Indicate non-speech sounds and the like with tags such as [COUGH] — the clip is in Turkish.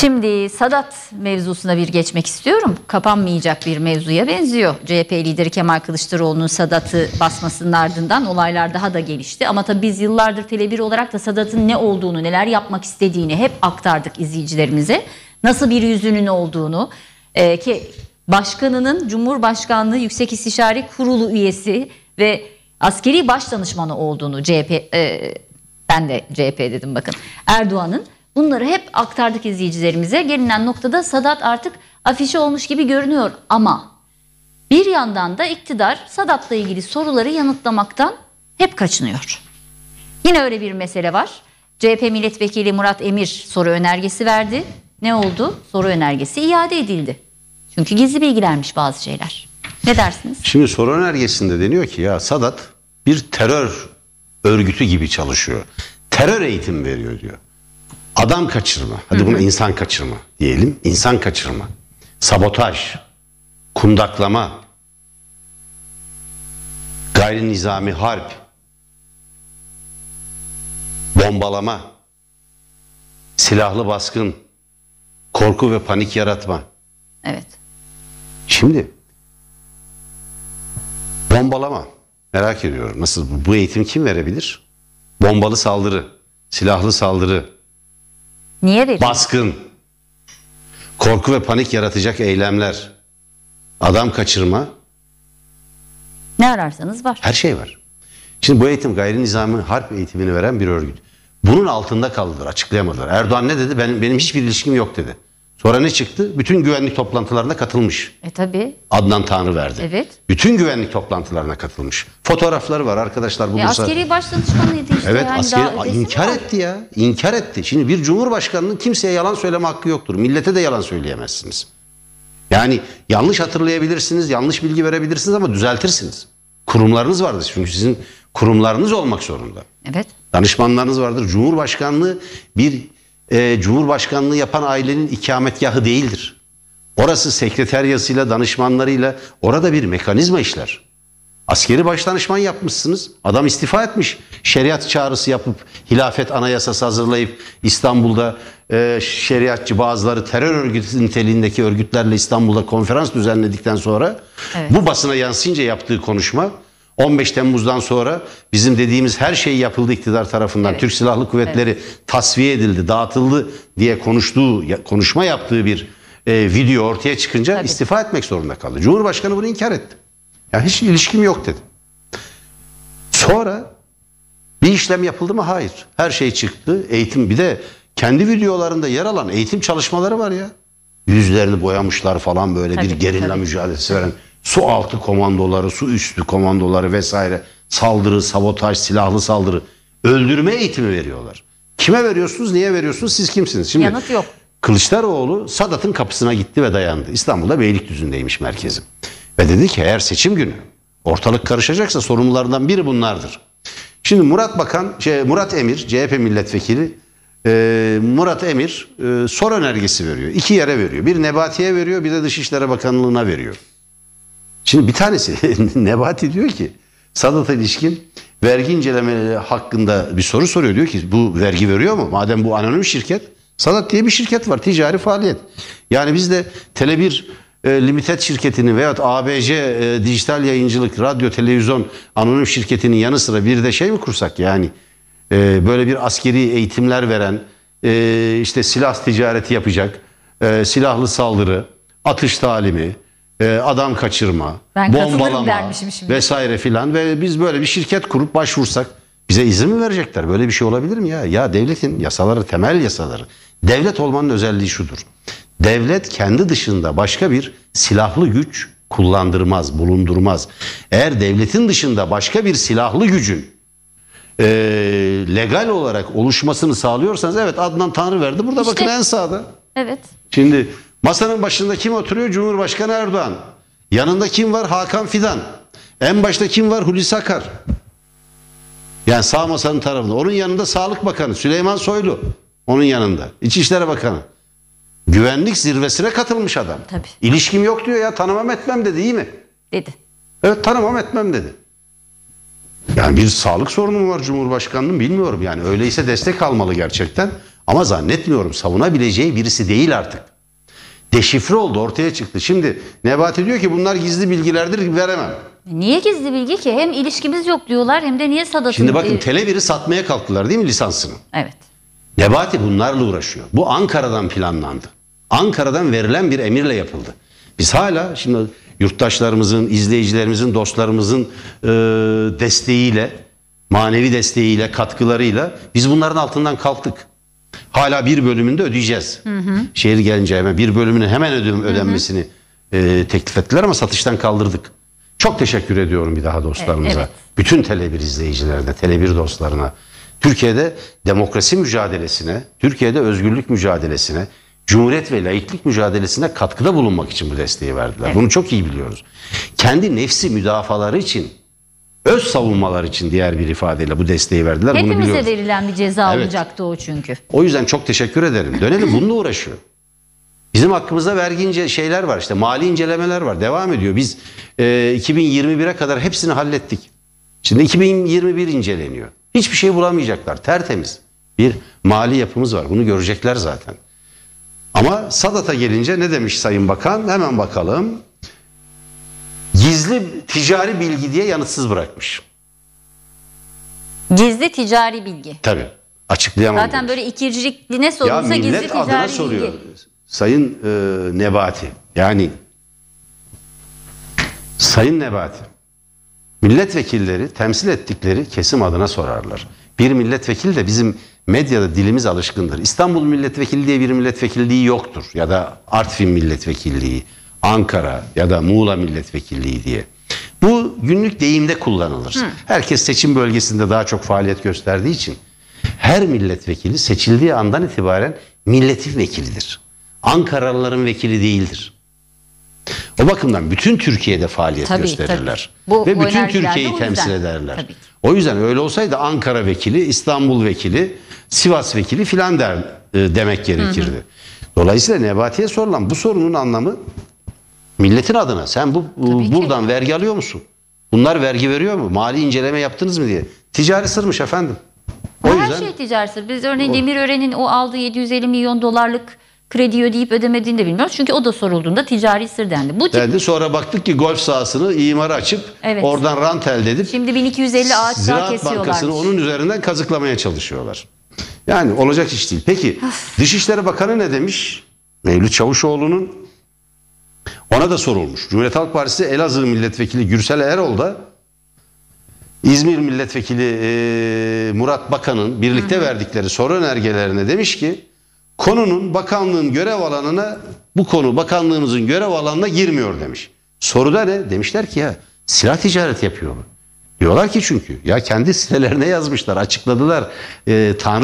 Şimdi Sadat mevzusuna bir geçmek istiyorum. Kapanmayacak bir mevzuya benziyor. CHP lideri Kemal Kılıçdaroğlu'nun Sadat'ı basmasının ardından olaylar daha da gelişti. Ama tabii biz yıllardır Tele1 olarak da Sadat'ın ne olduğunu, neler yapmak istediğini hep aktardık izleyicilerimize. Nasıl bir yüzünün olduğunu e, ki başkanının Cumhurbaşkanlığı Yüksek İstişare Kurulu üyesi ve askeri başdanışmanı olduğunu CHP e, ben de CHP dedim bakın Erdoğan'ın Bunları hep aktardık izleyicilerimize. Gelinen noktada Sadat artık afişe olmuş gibi görünüyor ama bir yandan da iktidar Sadat'la ilgili soruları yanıtlamaktan hep kaçınıyor. Yine öyle bir mesele var. CHP milletvekili Murat Emir soru önergesi verdi. Ne oldu? Soru önergesi iade edildi. Çünkü gizli bilgilermiş bazı şeyler. Ne dersiniz? Şimdi soru önergesinde deniyor ki ya Sadat bir terör örgütü gibi çalışıyor. Terör eğitim veriyor diyor. Adam kaçırma. Hadi buna insan kaçırma diyelim. İnsan kaçırma. Sabotaj, kundaklama, gayri nizami harp, bombalama, silahlı baskın, korku ve panik yaratma. Evet. Şimdi bombalama merak ediyorum. Nasıl bu eğitim kim verebilir? Bombalı saldırı, silahlı saldırı, Niye değil? Baskın, korku ve panik yaratacak eylemler, adam kaçırma. Ne ararsanız var. Her şey var. Şimdi bu eğitim gayri nizami harp eğitimini veren bir örgüt. Bunun altında kaldılar, açıklayamadılar. Erdoğan ne dedi? Benim, benim hiçbir ilişkim yok dedi. Sonra ne çıktı? Bütün güvenlik toplantılarına katılmış. E tabi. Adnan verdi. Evet. Bütün güvenlik toplantılarına katılmış. Fotoğrafları var arkadaşlar. Bu e, Askeri başdanışmanıydı işte. evet yani askeri inkar etti ya. İnkar etti. Şimdi bir cumhurbaşkanının kimseye yalan söyleme hakkı yoktur. Millete de yalan söyleyemezsiniz. Yani yanlış hatırlayabilirsiniz, yanlış bilgi verebilirsiniz ama düzeltirsiniz. Kurumlarınız vardır. Çünkü sizin kurumlarınız olmak zorunda. Evet. Danışmanlarınız vardır. Cumhurbaşkanlığı bir e, Cumhurbaşkanlığı yapan ailenin ikametgahı değildir. Orası sekreteryasıyla, danışmanlarıyla orada bir mekanizma işler. Askeri başdanışman yapmışsınız. Adam istifa etmiş. Şeriat çağrısı yapıp hilafet anayasası hazırlayıp İstanbul'da e, şeriatçı bazıları terör örgütü niteliğindeki örgütlerle İstanbul'da konferans düzenledikten sonra evet. bu basına yansıyınca yaptığı konuşma 15 Temmuz'dan sonra bizim dediğimiz her şey yapıldı iktidar tarafından. Evet. Türk Silahlı Kuvvetleri evet. tasfiye edildi, dağıtıldı diye konuştuğu, konuşma yaptığı bir e, video ortaya çıkınca Tabii. istifa etmek zorunda kaldı. Cumhurbaşkanı bunu inkar etti. Ya hiç ilişkim yok dedi. Sonra bir işlem yapıldı mı? Hayır. Her şey çıktı. Eğitim bir de kendi videolarında yer alan eğitim çalışmaları var ya. Yüzlerini boyamışlar falan böyle tabii, bir gerilla tabii. mücadelesi veren su altı komandoları, su üstü komandoları vesaire saldırı, sabotaj, silahlı saldırı öldürme eğitimi veriyorlar. Kime veriyorsunuz, niye veriyorsunuz, siz kimsiniz? Şimdi Yanıt yok. Kılıçdaroğlu Sadat'ın kapısına gitti ve dayandı. İstanbul'da Beylikdüzü'ndeymiş merkezi. Ve dedi ki eğer seçim günü ortalık karışacaksa sorumlulardan biri bunlardır. Şimdi Murat Bakan, şey, Murat Emir, CHP milletvekili e, Murat Emir e, sor önergesi veriyor. İki yere veriyor. Bir Nebati'ye veriyor bir de Dışişleri Bakanlığı'na veriyor. Şimdi bir tanesi [LAUGHS] Nebati diyor ki Sadat'a ilişkin vergi incelemeleri hakkında bir soru soruyor. Diyor ki bu vergi veriyor mu? Madem bu anonim şirket. Sadat diye bir şirket var. Ticari faaliyet. Yani biz de Tele1 e, Limited şirketini veyahut ABC e, dijital yayıncılık, radyo, televizyon anonim şirketinin yanı sıra bir de şey mi kursak yani? E, böyle bir askeri eğitimler veren, e, işte silah ticareti yapacak, e, silahlı saldırı, atış talimi, ee, adam kaçırma, ben bombalama vesaire filan ve biz böyle bir şirket kurup başvursak bize izin mi verecekler? Böyle bir şey olabilir mi ya? Ya devletin yasaları, temel yasaları. Devlet olmanın özelliği şudur. Devlet kendi dışında başka bir silahlı güç kullandırmaz, bulundurmaz. Eğer devletin dışında başka bir silahlı gücün e, legal olarak oluşmasını sağlıyorsanız evet Adnan Tanrı verdi. Burada işte, bakın en sağda. Evet. Şimdi Masanın başında kim oturuyor? Cumhurbaşkanı Erdoğan. Yanında kim var? Hakan Fidan. En başta kim var? Hulusi Akar. Yani sağ masanın tarafında. Onun yanında Sağlık Bakanı Süleyman Soylu. Onun yanında. İçişleri Bakanı. Güvenlik zirvesine katılmış adam. Tabii. İlişkim yok diyor ya tanımam etmem dedi iyi mi? Dedi. Evet tanımam etmem dedi. Yani bir sağlık sorunu mu var Cumhurbaşkanı'nın bilmiyorum yani. Öyleyse destek almalı gerçekten. Ama zannetmiyorum savunabileceği birisi değil artık deşifre oldu, ortaya çıktı. Şimdi Nebati diyor ki bunlar gizli bilgilerdir, veremem. E, niye gizli bilgi ki? Hem ilişkimiz yok diyorlar hem de niye Sadat'ın... Şimdi bakın Televir'i satmaya kalktılar değil mi lisansını? Evet. Nebati bunlarla uğraşıyor. Bu Ankara'dan planlandı. Ankara'dan verilen bir emirle yapıldı. Biz hala şimdi yurttaşlarımızın, izleyicilerimizin, dostlarımızın e, desteğiyle, manevi desteğiyle, katkılarıyla biz bunların altından kalktık. Hala bir bölümünde ödeyeceğiz. Hı hı. Şehir gelince hemen bir bölümünün hemen ödüm ödenmesini hı hı. E, teklif ettiler ama satıştan kaldırdık. Çok teşekkür ediyorum bir daha dostlarımıza. Evet. Bütün Tele1 izleyicilerine, Tele1 dostlarına. Türkiye'de demokrasi mücadelesine, Türkiye'de özgürlük mücadelesine, cumhuriyet ve laiklik mücadelesine katkıda bulunmak için bu desteği verdiler. Evet. Bunu çok iyi biliyoruz. Kendi nefsi müdafaları için öz savunmalar için diğer bir ifadeyle bu desteği verdiler. Hepimize Bunu verilen bir ceza evet. olacaktı o çünkü. O yüzden çok teşekkür ederim. Dönelim bununla uğraşıyor. Bizim hakkımızda vergi ince şeyler var işte mali incelemeler var devam ediyor. Biz e, 2021'e kadar hepsini hallettik. Şimdi 2021 inceleniyor. Hiçbir şey bulamayacaklar tertemiz. Bir mali yapımız var bunu görecekler zaten. Ama Sadat'a gelince ne demiş Sayın Bakan hemen bakalım gizli ticari bilgi diye yanıtsız bırakmış. Gizli ticari bilgi. Tabii. Açıklayamam. Zaten böyle ikircilikli ne sorulsa gizli ticari bilgi. Ya millet adına soruyor. Sayın e, Nebati. Yani Sayın Nebati. Milletvekilleri temsil ettikleri kesim adına sorarlar. Bir milletvekili de bizim medyada dilimiz alışkındır. İstanbul milletvekili diye bir milletvekilliği yoktur ya da Artvin milletvekilliği. Ankara ya da Muğla milletvekilliği diye. Bu günlük deyimde kullanılır. Hı. Herkes seçim bölgesinde daha çok faaliyet gösterdiği için her milletvekili seçildiği andan itibaren milletin vekilidir. Ankaralıların vekili değildir. O bakımdan bütün Türkiye'de faaliyet tabii, gösterirler. Tabii. Bu Ve bütün Türkiye'yi temsil ederler. Tabii. O yüzden öyle olsaydı Ankara vekili, İstanbul vekili, Sivas vekili filan der, e, demek gerekirdi. Hı hı. Dolayısıyla Nebati'ye sorulan bu sorunun anlamı Milletin adına sen bu Tabii buradan ki. vergi alıyor musun? Bunlar vergi veriyor mu? Mali inceleme yaptınız mı diye. Ticari sırmış efendim. O Her yüzden, şey ticari sır. Biz örneğin o, Demirören'in o aldığı 750 milyon dolarlık krediyi ödeyip ödemediğini de bilmiyoruz. Çünkü o da sorulduğunda ticari sır dendi. Bu tip... dendi. Sonra baktık ki golf sahasını imara açıp evet. oradan rant elde edip şimdi 1250 ağaç daha kesiyorlar. Bankası'nı onun üzerinden kazıklamaya çalışıyorlar. Yani olacak iş değil. Peki Dışişleri Bakanı ne demiş? Mevlüt Çavuşoğlu'nun ona da sorulmuş. Cumhuriyet Halk Partisi Elazığ Milletvekili Gürsel Erol da İzmir Milletvekili e, Murat Bakan'ın birlikte hı hı. verdikleri soru önergelerine demiş ki konunun bakanlığın görev alanına bu konu Bakanlığımızın görev alanına girmiyor demiş. Soruda ne? Demişler ki ya silah ticareti yapıyor. mu? Diyorlar ki çünkü ya kendi sitelerine yazmışlar açıkladılar. E, Tanrı